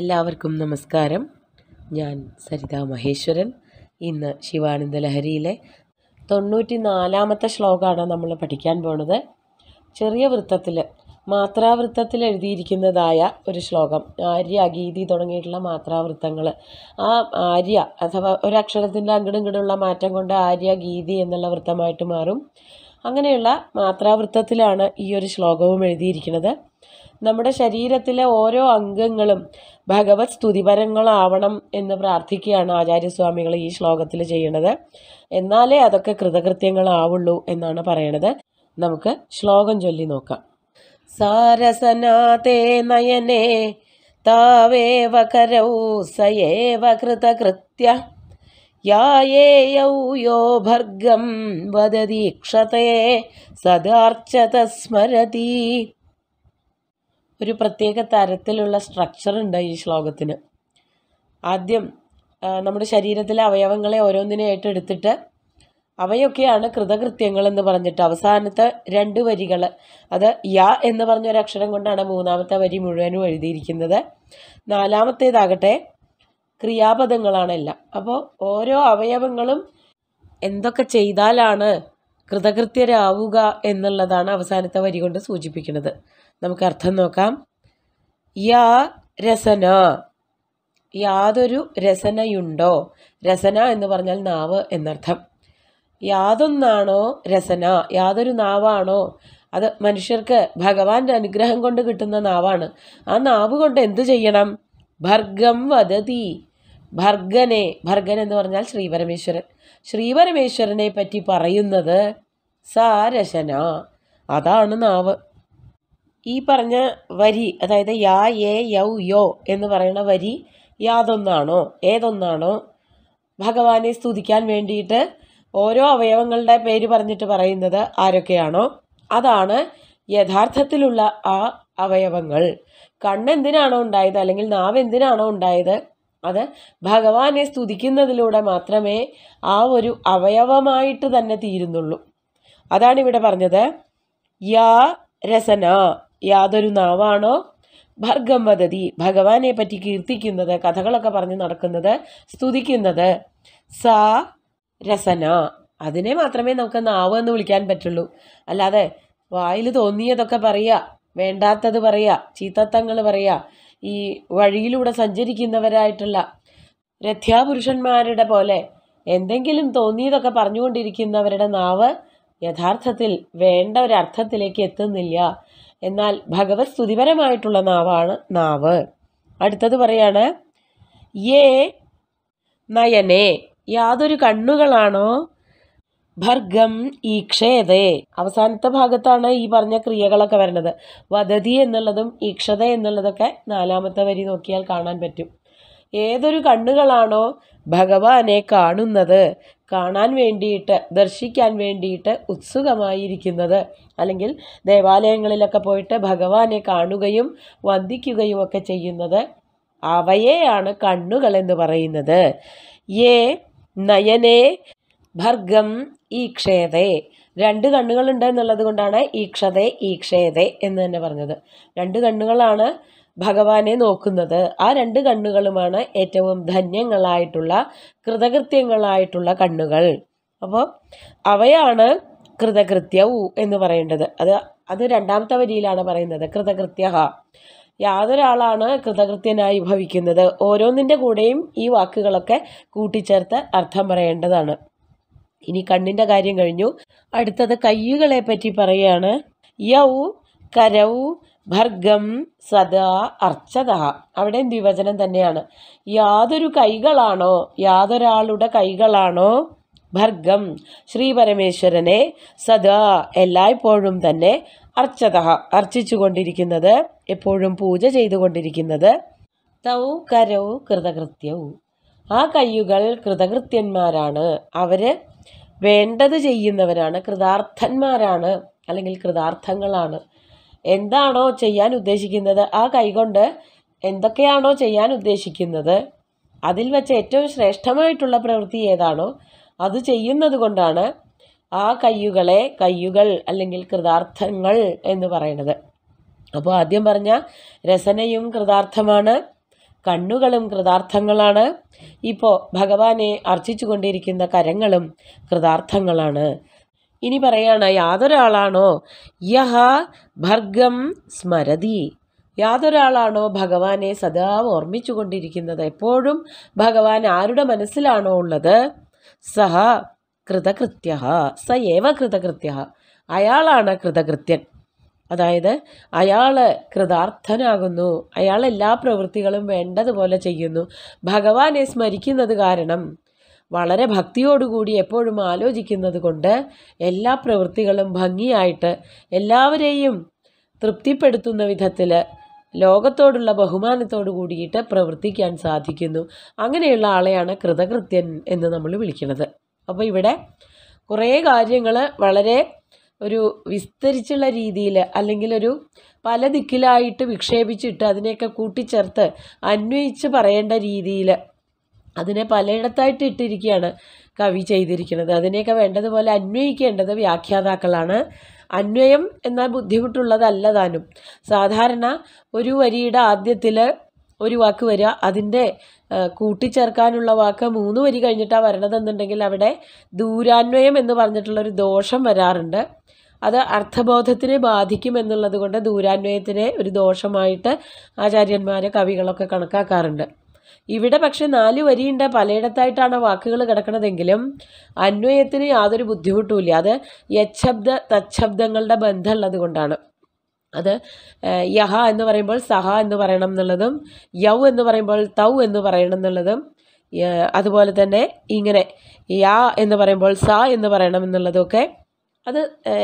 എല്ലാവർക്കും നമസ്കാരം ഞാൻ സരിത മഹേശ്വരൻ ഇന്ന് ശിവാനന്ദ ലഹരിയിലെ തൊണ്ണൂറ്റി നാലാമത്തെ ശ്ലോകമാണ് നമ്മൾ പഠിക്കാൻ പോണത് ചെറിയ വൃത്തത്തിൽ മാത്രാവൃത്തത്തിൽ എഴുതിയിരിക്കുന്നതായ ഒരു ശ്ലോകം ആര്യ ഗീതി തുടങ്ങിയിട്ടുള്ള മാത്രാവൃത്തങ്ങൾ ആ ആര്യ അഥവാ ഒരക്ഷരത്തിൻ്റെ അങ്ങടും ഇങ്ങടുള്ള മാറ്റം കൊണ്ട് ആര്യ ഗീതി എന്നുള്ള വൃത്തമായിട്ട് മാറും അങ്ങനെയുള്ള മാത്രാവൃത്തത്തിലാണ് ഈ ഒരു ശ്ലോകവും എഴുതിയിരിക്കുന്നത് നമ്മുടെ ശരീരത്തിലെ ഓരോ അംഗങ്ങളും ഭഗവത് സ്തുതിപരങ്ങളാവണം എന്ന് പ്രാർത്ഥിക്കുകയാണ് ആചാര്യസ്വാമികൾ ഈ ശ്ലോകത്തിൽ ചെയ്യണത് എന്നാലേ അതൊക്കെ കൃതകൃത്യങ്ങളാവുള്ളൂ എന്നാണ് പറയണത് നമുക്ക് ശ്ലോകം ചൊല്ലി നോക്കാം സാരസനാതേ നയനേ താവേവ കരൗ സയേവ കൃതകൃത്യ യോ ഭർഗം വദതീക്ഷതേ സദാർച്ചത സ്മരതി ഒരു പ്രത്യേക തരത്തിലുള്ള സ്ട്രക്ചർ ഉണ്ട് ഈ ശ്ലോകത്തിന് ആദ്യം നമ്മുടെ ശരീരത്തിലെ അവയവങ്ങളെ ഓരോന്നിനെയായിട്ട് എടുത്തിട്ട് അവയൊക്കെയാണ് കൃതകൃത്യങ്ങൾ എന്ന് പറഞ്ഞിട്ട് അവസാനത്തെ രണ്ട് വരികൾ അത് യ എന്ന് പറഞ്ഞ ഒരു അക്ഷരം കൊണ്ടാണ് മൂന്നാമത്തെ വരി മുഴുവനും എഴുതിയിരിക്കുന്നത് നാലാമത്തേതാകട്ടെ ക്രിയാപദങ്ങളാണ് എല്ലാം അപ്പോൾ ഓരോ അവയവങ്ങളും എന്തൊക്കെ ചെയ്താലാണ് കൃതകൃത്യരാവുക എന്നുള്ളതാണ് അവസാനത്തെ വരി കൊണ്ട് സൂചിപ്പിക്കുന്നത് നമുക്ക് അർത്ഥം നോക്കാം യാ രസന യാതൊരു രസനയുണ്ടോ രസന എന്ന് പറഞ്ഞാൽ നാവ് എന്നർത്ഥം യാതൊന്നാണോ രസന യാതൊരു നാവാണോ അത് മനുഷ്യർക്ക് ഭഗവാന്റെ അനുഗ്രഹം കൊണ്ട് കിട്ടുന്ന നാവാണ് ആ നാവ് കൊണ്ട് എന്തു ചെയ്യണം ഭർഗം വദതി ഭർഗനെ ഭർഗൻ എന്ന് പറഞ്ഞാൽ ശ്രീപരമേശ്വരൻ ശ്രീപരമേശ്വരനെ പറ്റി പറയുന്നത് സാരശന അതാണ് നാവ് ഈ പറഞ്ഞ വരി അതായത് യാ ഏ യൗ യോ എന്ന് പറയുന്ന വരി യാതൊന്നാണോ ഏതൊന്നാണോ ഭഗവാനെ സ്തുതിക്കാൻ വേണ്ടിയിട്ട് ഓരോ അവയവങ്ങളുടെ പേര് പറഞ്ഞിട്ട് പറയുന്നത് ആരൊക്കെയാണോ അതാണ് യഥാർത്ഥത്തിലുള്ള ആ അവയവങ്ങൾ കണ്ണെന്തിനാണോ ഉണ്ടായത് അല്ലെങ്കിൽ നാവ് എന്തിനാണോ ഉണ്ടായത് അത് ഭഗവാനെ സ്തുതിക്കുന്നതിലൂടെ മാത്രമേ ആ ഒരു അവയവമായിട്ട് തന്നെ തീരുന്നുള്ളൂ അതാണ് ഇവിടെ പറഞ്ഞത് യാ രസന യാതൊരു നാവാണോ ഭർഗം വദതി ഭഗവാനെ പറ്റി കീർത്തിക്കുന്നത് കഥകളൊക്കെ പറഞ്ഞ് നടക്കുന്നത് സ്തുതിക്കുന്നത് സ രസന അതിനെ മാത്രമേ നമുക്ക് നാവ് എന്ന് വിളിക്കാൻ പറ്റുള്ളൂ അല്ലാതെ വായിൽ തോന്നിയതൊക്കെ പറയുക വേണ്ടാത്തത് പറയുക ചീത്തത്തങ്ങൾ പറയുക ഈ വഴിയിലൂടെ സഞ്ചരിക്കുന്നവരായിട്ടുള്ള രഥ്യാപുരുഷന്മാരുടെ പോലെ എന്തെങ്കിലും തോന്നിയതൊക്കെ പറഞ്ഞുകൊണ്ടിരിക്കുന്നവരുടെ നാവ് യഥാർത്ഥത്തിൽ വേണ്ട ഒരർത്ഥത്തിലേക്ക് എത്തുന്നില്ല എന്നാൽ ഭഗവത് സ്തുതിപരമായിട്ടുള്ള നാവാണ് നാവ് അടുത്തത് പറയാണ് യേ നയനെ യാതൊരു കണ്ണുകളാണോ ഭർഗം ഈക്ഷേതേ അവസാനത്തെ ഭാഗത്താണ് ഈ പറഞ്ഞ ക്രിയകളൊക്കെ വരുന്നത് വദതി എന്നുള്ളതും ഈക്ഷത എന്നുള്ളതൊക്കെ നാലാമത്തെ വരി നോക്കിയാൽ കാണാൻ പറ്റും ഏതൊരു കണ്ണുകളാണോ ഭഗവാനെ കാണുന്നത് കാണാൻ വേണ്ടിയിട്ട് ദർശിക്കാൻ വേണ്ടിയിട്ട് ഉത്സുകമായിരിക്കുന്നത് അല്ലെങ്കിൽ ദേവാലയങ്ങളിലൊക്കെ പോയിട്ട് ഭഗവാനെ കാണുകയും വന്ദിക്കുകയും ഒക്കെ ചെയ്യുന്നത് അവയെയാണ് കണ്ണുകളെന്ന് പറയുന്നത് ഏ നയനെ ഭർഗം ഈക്ഷേതേ രണ്ട് കണ്ണുകളുണ്ട് എന്നുള്ളത് കൊണ്ടാണ് ഈക്ഷതേ ഈക്ഷേതേ എന്ന് തന്നെ പറഞ്ഞത് രണ്ട് കണ്ണുകളാണ് ഭഗവാനെ നോക്കുന്നത് ആ രണ്ട് കണ്ണുകളുമാണ് ഏറ്റവും ധന്യങ്ങളായിട്ടുള്ള കൃതകൃത്യങ്ങളായിട്ടുള്ള കണ്ണുകൾ അപ്പോൾ അവയാണ് കൃതകൃത്യവു എന്ന് പറയേണ്ടത് അത് അത് രണ്ടാമത്തെ വരിയിലാണ് പറയുന്നത് കൃതകൃത്യ യാതൊരാളാണ് കൃതകൃത്യനായി ഭവിക്കുന്നത് ഓരോന്നിൻ്റെ കൂടെയും ഈ വാക്കുകളൊക്കെ കൂട്ടിച്ചേർത്ത് അർത്ഥം പറയേണ്ടതാണ് ഇനി കണ്ണിൻ്റെ കാര്യം കഴിഞ്ഞു അടുത്തത് കയ്യുകളെ പറ്റി പറയുകയാണ് യൗ കരവു ഭർഗം സദാ അർച്ചത അവിടെയും ദ്വിവചനം തന്നെയാണ് യാതൊരു കൈകളാണോ യാതൊരാളുടെ കൈകളാണോ ഭർഗം ശ്രീ പരമേശ്വരനെ സദാ എല്ലായ്പ്പോഴും തന്നെ അർച്ചത അർച്ചിച്ചുകൊണ്ടിരിക്കുന്നത് എപ്പോഴും പൂജ ചെയ്തുകൊണ്ടിരിക്കുന്നത് തൗ കരൗ കൃതകൃത്യവും ആ കയ്യുകൾ കൃതകൃത്യന്മാരാണ് അവർ വേണ്ടത് ചെയ്യുന്നവരാണ് കൃതാർത്ഥന്മാരാണ് അല്ലെങ്കിൽ കൃതാർത്ഥങ്ങളാണ് എന്താണോ ചെയ്യാൻ ഉദ്ദേശിക്കുന്നത് ആ കൈകൊണ്ട് എന്തൊക്കെയാണോ ചെയ്യാൻ ഉദ്ദേശിക്കുന്നത് അതിൽ വെച്ച് ഏറ്റവും ശ്രേഷ്ഠമായിട്ടുള്ള പ്രവൃത്തി ഏതാണോ അത് ചെയ്യുന്നത് കൊണ്ടാണ് ആ കയ്യുകളെ കയ്യുകൾ അല്ലെങ്കിൽ കൃതാർത്ഥങ്ങൾ എന്ന് പറയുന്നത് അപ്പോൾ ആദ്യം പറഞ്ഞ രസനയും കൃതാർത്ഥമാണ് കണ്ണുകളും കൃതാർത്ഥങ്ങളാണ് ഇപ്പോൾ ഭഗവാനെ കൊണ്ടിരിക്കുന്ന കരങ്ങളും കൃതാർത്ഥങ്ങളാണ് ഇനി പറയാണ് യാതൊരാളാണോ യഹ ഭർഗം സ്മരതി യാതൊരാളാണോ ഭഗവാനെ സദാ ഓർമ്മിച്ചുകൊണ്ടിരിക്കുന്നത് എപ്പോഴും ഭഗവാൻ ആരുടെ മനസ്സിലാണോ ഉള്ളത് സഹ കൃതകൃത്യ സ ഏവ കൃതകൃത്യ അയാളാണ് കൃതകൃത്യൻ അതായത് അയാൾ കൃതാർത്ഥനാകുന്നു അയാൾ എല്ലാ പ്രവൃത്തികളും വേണ്ടതുപോലെ ചെയ്യുന്നു ഭഗവാനെ സ്മരിക്കുന്നത് കാരണം വളരെ ഭക്തിയോടുകൂടി എപ്പോഴും ആലോചിക്കുന്നത് കൊണ്ട് എല്ലാ പ്രവൃത്തികളും ഭംഗിയായിട്ട് എല്ലാവരെയും തൃപ്തിപ്പെടുത്തുന്ന വിധത്തിൽ ലോകത്തോടുള്ള ബഹുമാനത്തോടു കൂടിയിട്ട് പ്രവർത്തിക്കാൻ സാധിക്കുന്നു അങ്ങനെയുള്ള ആളെയാണ് കൃതകൃത്യൻ എന്ന് നമ്മൾ വിളിക്കുന്നത് അപ്പോൾ ഇവിടെ കുറേ കാര്യങ്ങൾ വളരെ ഒരു വിസ്തരിച്ചുള്ള രീതിയിൽ അല്ലെങ്കിൽ ഒരു പല ദിക്കിലായിട്ട് വിക്ഷേപിച്ചിട്ട് അതിനെയൊക്കെ കൂട്ടിച്ചേർത്ത് അന്വയിച്ച് പറയേണ്ട രീതിയിൽ അതിനെ പലയിടത്തായിട്ട് ഇട്ടിരിക്കുകയാണ് കവി ചെയ്തിരിക്കുന്നത് അതിനെയൊക്കെ വേണ്ടതുപോലെ അന്വയിക്കേണ്ടത് വ്യാഖ്യാതാക്കളാണ് അന്വയം എന്നാൽ ബുദ്ധിമുട്ടുള്ളതല്ല താനും സാധാരണ ഒരു വരിയുടെ ആദ്യത്തിൽ ഒരു വാക്ക് വരിക അതിൻ്റെ കൂട്ടിച്ചേർക്കാനുള്ള വാക്ക് മൂന്ന് വരി കഴിഞ്ഞിട്ടാണ് വരണതെന്നുണ്ടെങ്കിൽ അവിടെ ദൂരാന്വയം എന്ന് പറഞ്ഞിട്ടുള്ളൊരു ദോഷം വരാറുണ്ട് അത് അർത്ഥബോധത്തിനെ ബാധിക്കും എന്നുള്ളത് കൊണ്ട് ദൂരാന്വയത്തിനെ ഒരു ദോഷമായിട്ട് ആചാര്യന്മാർ കവികളൊക്കെ കണക്കാക്കാറുണ്ട് ഇവിടെ പക്ഷേ നാല് വരിയുണ്ട് പലയിടത്തായിട്ടാണ് വാക്കുകൾ കിടക്കുന്നതെങ്കിലും അന്വയത്തിന് യാതൊരു ബുദ്ധിമുട്ടുമില്ല അത് യച്ഛബ്ദ തച്ഛബ്ദങ്ങളുടെ ബന്ധമുള്ളത് കൊണ്ടാണ് അത് യഹ എന്ന് പറയുമ്പോൾ സഹ എന്ന് പറയണം എന്നുള്ളതും യൗ എന്ന് പറയുമ്പോൾ തൗ എന്ന് പറയണം എന്നുള്ളതും അതുപോലെ തന്നെ ഇങ്ങനെ യാ എന്ന് പറയുമ്പോൾ സ എന്ന് പറയണം എന്നുള്ളതൊക്കെ അത്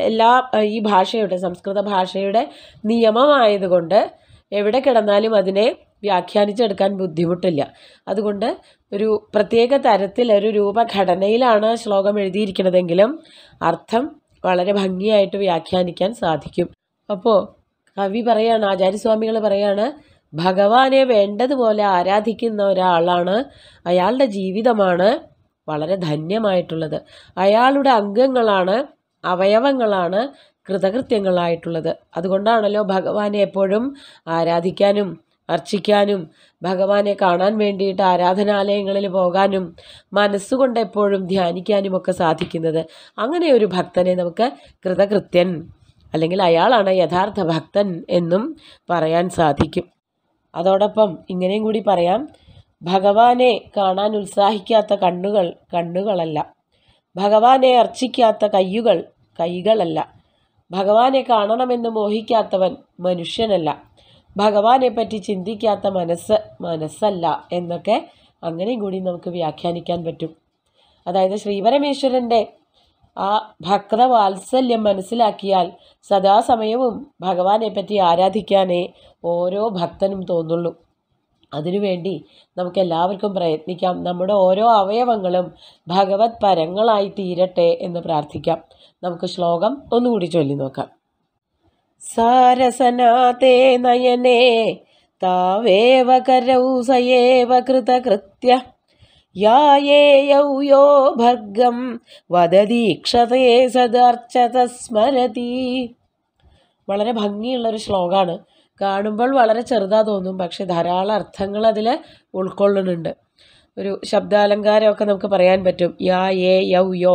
എല്ലാ ഈ ഭാഷയുടെ സംസ്കൃത ഭാഷയുടെ നിയമമായതുകൊണ്ട് എവിടെ കിടന്നാലും അതിനെ വ്യാഖ്യാനിച്ചെടുക്കാൻ ബുദ്ധിമുട്ടില്ല അതുകൊണ്ട് ഒരു പ്രത്യേക തരത്തിൽ ഒരു രൂപഘടനയിലാണ് ശ്ലോകം എഴുതിയിരിക്കുന്നതെങ്കിലും അർത്ഥം വളരെ ഭംഗിയായിട്ട് വ്യാഖ്യാനിക്കാൻ സാധിക്കും അപ്പോൾ കവി പറയാണ് ആചാര്യസ്വാമികൾ പറയാണ് ഭഗവാനെ വേണ്ടതുപോലെ ആരാധിക്കുന്ന ഒരാളാണ് അയാളുടെ ജീവിതമാണ് വളരെ ധന്യമായിട്ടുള്ളത് അയാളുടെ അംഗങ്ങളാണ് അവയവങ്ങളാണ് കൃതകൃത്യങ്ങളായിട്ടുള്ളത് അതുകൊണ്ടാണല്ലോ ഭഗവാനെ എപ്പോഴും ആരാധിക്കാനും അർച്ചിക്കാനും ഭഗവാനെ കാണാൻ വേണ്ടിയിട്ട് ആരാധനാലയങ്ങളിൽ പോകാനും മനസ്സുകൊണ്ട് എപ്പോഴും ധ്യാനിക്കാനും ഒക്കെ സാധിക്കുന്നത് അങ്ങനെ ഒരു ഭക്തനെ നമുക്ക് കൃതകൃത്യൻ അല്ലെങ്കിൽ അയാളാണ് യഥാർത്ഥ ഭക്തൻ എന്നും പറയാൻ സാധിക്കും അതോടൊപ്പം ഇങ്ങനെയും കൂടി പറയാം ഭഗവാനെ കാണാൻ ഉത്സാഹിക്കാത്ത കണ്ണുകൾ കണ്ണുകളല്ല ഭഗവാനെ അർച്ചിക്കാത്ത കയ്യുകൾ കൈകളല്ല ഭഗവാനെ കാണണമെന്ന് മോഹിക്കാത്തവൻ മനുഷ്യനല്ല ഭഗവാനെ പറ്റി ചിന്തിക്കാത്ത മനസ്സ് മനസ്സല്ല എന്നൊക്കെ അങ്ങനെയും കൂടി നമുക്ക് വ്യാഖ്യാനിക്കാൻ പറ്റും അതായത് ശ്രീപരമേശ്വരൻ്റെ ആ ഭക്തവാത്സല്യം മനസ്സിലാക്കിയാൽ സദാസമയവും ഭഗവാനെ പറ്റി ആരാധിക്കാനേ ഓരോ ഭക്തനും തോന്നുള്ളൂ അതിനുവേണ്ടി നമുക്ക് എല്ലാവർക്കും പ്രയത്നിക്കാം നമ്മുടെ ഓരോ അവയവങ്ങളും ഭഗവത് പരങ്ങളായി തീരട്ടെ എന്ന് പ്രാർത്ഥിക്കാം നമുക്ക് ശ്ലോകം ഒന്നുകൂടി ചൊല്ലി നോക്കാം സാരസനാഥേ നയനെ താവേവ കരൗ സയേവ കൃതകൃത്യ യാേയൗയോ ഭർഗം വദതീക്ഷതേ സദർച്ചത സ്മരതി വളരെ ഭംഗിയുള്ളൊരു ശ്ലോകമാണ് കാണുമ്പോൾ വളരെ ചെറുതാ തോന്നും പക്ഷെ ധാരാളം അർത്ഥങ്ങൾ അതിൽ ഉൾക്കൊള്ളുന്നുണ്ട് ഒരു ശബ്ദാലങ്കാരമൊക്കെ നമുക്ക് പറയാൻ പറ്റും യാ എ യൗ യോ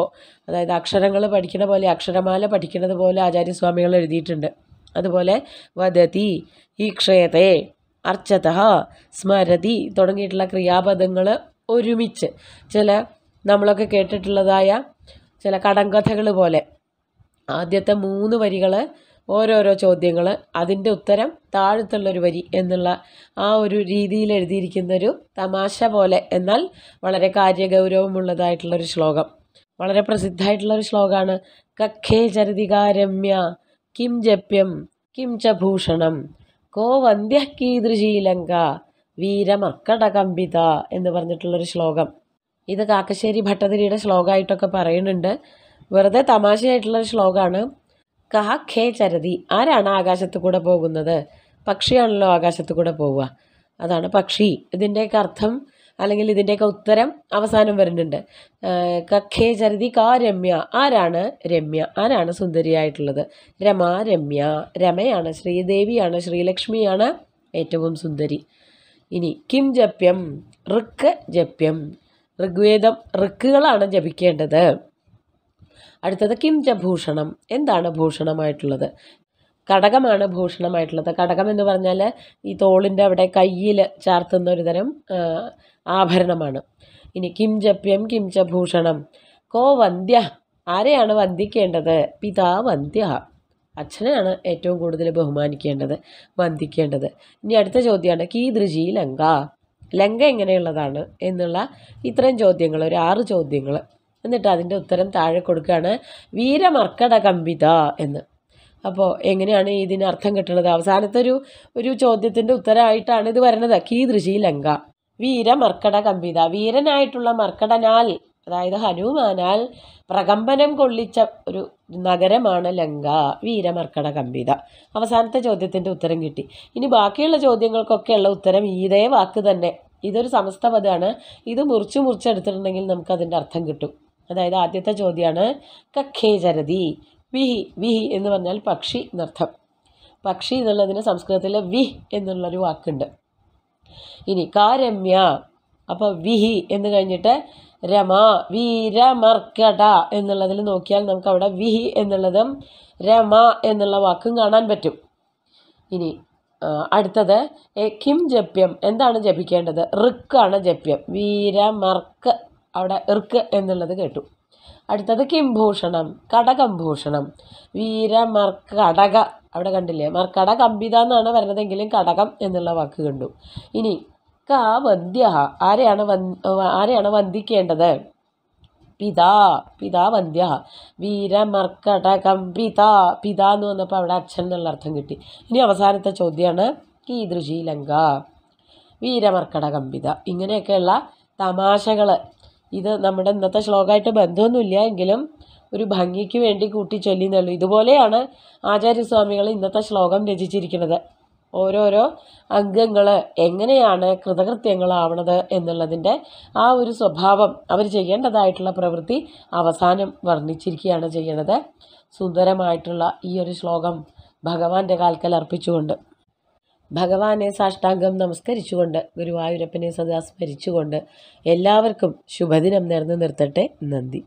അതായത് അക്ഷരങ്ങൾ പഠിക്കുന്ന പോലെ അക്ഷരമാല പഠിക്കുന്നത് പോലെ ആചാര്യസ്വാമികൾ എഴുതിയിട്ടുണ്ട് അതുപോലെ വദതി ഈക്ഷയത്തെ അർച്ചത സ്മരതി തുടങ്ങിയിട്ടുള്ള ക്രിയാപദങ്ങൾ ഒരുമിച്ച് ചില നമ്മളൊക്കെ കേട്ടിട്ടുള്ളതായ ചില കടങ്കഥകൾ പോലെ ആദ്യത്തെ മൂന്ന് വരികൾ ഓരോരോ ചോദ്യങ്ങൾ അതിൻ്റെ ഉത്തരം താഴത്തുള്ളൊരു വരി എന്നുള്ള ആ ഒരു രീതിയിൽ എഴുതിയിരിക്കുന്നൊരു തമാശ പോലെ എന്നാൽ വളരെ കാര്യഗൗരവമുള്ളതായിട്ടുള്ളൊരു ശ്ലോകം വളരെ പ്രസിദ്ധമായിട്ടുള്ളൊരു ശ്ലോകമാണ് കഖേ ചരിതികാരമ്യ കിം ജപ്യം കിം ച ഭൂഷണം കോ വന്ധ്യ കീദൃശീലങ്ക വീരമർക്കടകമ്പിത എന്ന് പറഞ്ഞിട്ടുള്ളൊരു ശ്ലോകം ഇത് കാക്കശ്ശേരി ഭട്ടതിരിയുടെ ശ്ലോകമായിട്ടൊക്കെ പറയുന്നുണ്ട് വെറുതെ തമാശയായിട്ടുള്ളൊരു ശ്ലോകമാണ് കഹ ഖേ ചരതി ആരാണ് ആകാശത്ത് കൂടെ പോകുന്നത് പക്ഷിയാണല്ലോ ആകാശത്ത് കൂടെ പോവുക അതാണ് പക്ഷി ഇതിൻ്റെയൊക്കെ അർത്ഥം അല്ലെങ്കിൽ ഇതിൻ്റെയൊക്കെ ഉത്തരം അവസാനം വരുന്നുണ്ട് കഖേ ചരതി കാ രമ്യ ആരാണ് രമ്യ ആരാണ് സുന്ദരിയായിട്ടുള്ളത് രമ രമ്യ രമയാണ് ശ്രീദേവിയാണ് ശ്രീലക്ഷ്മിയാണ് ഏറ്റവും സുന്ദരി ഇനി കിം ജപ്യം ഋക്ക് ജപ്യം ഋഗ്വേദം ഋക്കുകളാണ് ജപിക്കേണ്ടത് അടുത്തത് കിം ജഭൂഷണം ഭൂഷണം എന്താണ് ഭൂഷണമായിട്ടുള്ളത് കടകമാണ് ഭൂഷണമായിട്ടുള്ളത് കടകം എന്ന് പറഞ്ഞാൽ ഈ തോളിൻ്റെ അവിടെ കയ്യിൽ ചാർത്തുന്ന ഒരു തരം ആഭരണമാണ് ഇനി കിം ജപ്യം കിം ച ഭൂഷണം കോ വന്ധ്യ ആരെയാണ് വന്ദിക്കേണ്ടത് പിതാ വന്ധ്യ അച്ഛനെയാണ് ഏറ്റവും കൂടുതൽ ബഹുമാനിക്കേണ്ടത് വന്ദിക്കേണ്ടത് ഇനി അടുത്ത ചോദ്യമാണ് കീദൃജി ലങ്ക ലങ്ക എങ്ങനെയുള്ളതാണ് എന്നുള്ള ഇത്തരം ചോദ്യങ്ങൾ ഒരു ആറ് ചോദ്യങ്ങൾ എന്നിട്ട് അതിൻ്റെ ഉത്തരം താഴെ കൊടുക്കുകയാണ് കമ്പിത എന്ന് അപ്പോൾ എങ്ങനെയാണ് ഇതിന് അർത്ഥം കിട്ടുന്നത് അവസാനത്തെ ഒരു ഒരു ചോദ്യത്തിൻ്റെ ഉത്തരമായിട്ടാണ് ഇത് വരുന്നത് കീദൃശി ലങ്ക വീര മർക്കട കമ്പിത വീരനായിട്ടുള്ള മർക്കടനാൽ അതായത് ഹനുമാനാൽ പ്രകമ്പനം കൊള്ളിച്ച ഒരു നഗരമാണ് ലങ്ക വീരമർക്കട കമ്പിത അവസാനത്തെ ചോദ്യത്തിൻ്റെ ഉത്തരം കിട്ടി ഇനി ബാക്കിയുള്ള ചോദ്യങ്ങൾക്കൊക്കെയുള്ള ഉത്തരം ഇതേ വാക്ക് തന്നെ ഇതൊരു സമസ്ത പദമാണ് ഇത് മുറിച്ചു മുറിച്ചെടുത്തിട്ടുണ്ടെങ്കിൽ നമുക്കതിൻ്റെ അർത്ഥം കിട്ടും അതായത് ആദ്യത്തെ ചോദ്യമാണ് കഖേ ചരതി വിഹി വിഹി എന്ന് പറഞ്ഞാൽ പക്ഷി എന്നർത്ഥം പക്ഷി എന്നുള്ളതിന് സംസ്കൃതത്തിൽ വി എന്നുള്ളൊരു വാക്കുണ്ട് ഇനി കാരമ്യ അപ്പോൾ വിഹി എന്ന് കഴിഞ്ഞിട്ട് രമ വീരമർക്കട എന്നുള്ളതിൽ നോക്കിയാൽ നമുക്ക് അവിടെ വിഹി എന്നുള്ളതും രമ എന്നുള്ള വാക്കും കാണാൻ പറ്റും ഇനി അടുത്തത് കിം ജപ്യം എന്താണ് ജപിക്കേണ്ടത് ഋക്കാണ് ജപ്യം വീരമർക്ക് അവിടെ ഇർക്ക് എന്നുള്ളത് കേട്ടു അടുത്തത് കിംഭൂഷണം കടകംഭൂഷണം വീരമർക്കടക അവിടെ കണ്ടില്ലേ മർക്കട കമ്പിത എന്നാണ് വരുന്നതെങ്കിലും കടകം എന്നുള്ള വാക്ക് കണ്ടു ഇനി ക വന്ധ്യ ആരെയാണ് ആരെയാണ് വന്ദിക്കേണ്ടത് പിതാ പിതാ വന്ധ്യ വീരമർക്കടകം പിതാ പിതാ എന്ന് വന്നപ്പോൾ അവിടെ അച്ഛൻ എന്നുള്ള അർത്ഥം കിട്ടി ഇനി അവസാനത്തെ ചോദ്യമാണ് കീദൃശീലങ്ക വീരമർക്കടകം പിത ഇങ്ങനെയൊക്കെയുള്ള തമാശകൾ ഇത് നമ്മുടെ ഇന്നത്തെ ശ്ലോകമായിട്ട് ബന്ധമൊന്നുമില്ല എങ്കിലും ഒരു ഭംഗിക്ക് വേണ്ടി കൂട്ടി ചൊല്ലിയെന്നുള്ളൂ ഇതുപോലെയാണ് ആചാര്യസ്വാമികൾ ഇന്നത്തെ ശ്ലോകം രചിച്ചിരിക്കുന്നത് ഓരോരോ അംഗങ്ങൾ എങ്ങനെയാണ് കൃതകൃത്യങ്ങളാവണത് എന്നുള്ളതിൻ്റെ ആ ഒരു സ്വഭാവം അവർ ചെയ്യേണ്ടതായിട്ടുള്ള പ്രവൃത്തി അവസാനം വർണ്ണിച്ചിരിക്കുകയാണ് ചെയ്യണത് സുന്ദരമായിട്ടുള്ള ഈ ഒരു ശ്ലോകം ഭഗവാന്റെ കാൽക്കൽ അർപ്പിച്ചുകൊണ്ട് ഭഗവാനെ സാഷ്ടാംഗം നമസ്കരിച്ചുകൊണ്ട് ഗുരുവായൂരപ്പനെ സദാ സ്മരിച്ചുകൊണ്ട് എല്ലാവർക്കും ശുഭദിനം നേർന്നു നിർത്തട്ടെ നന്ദി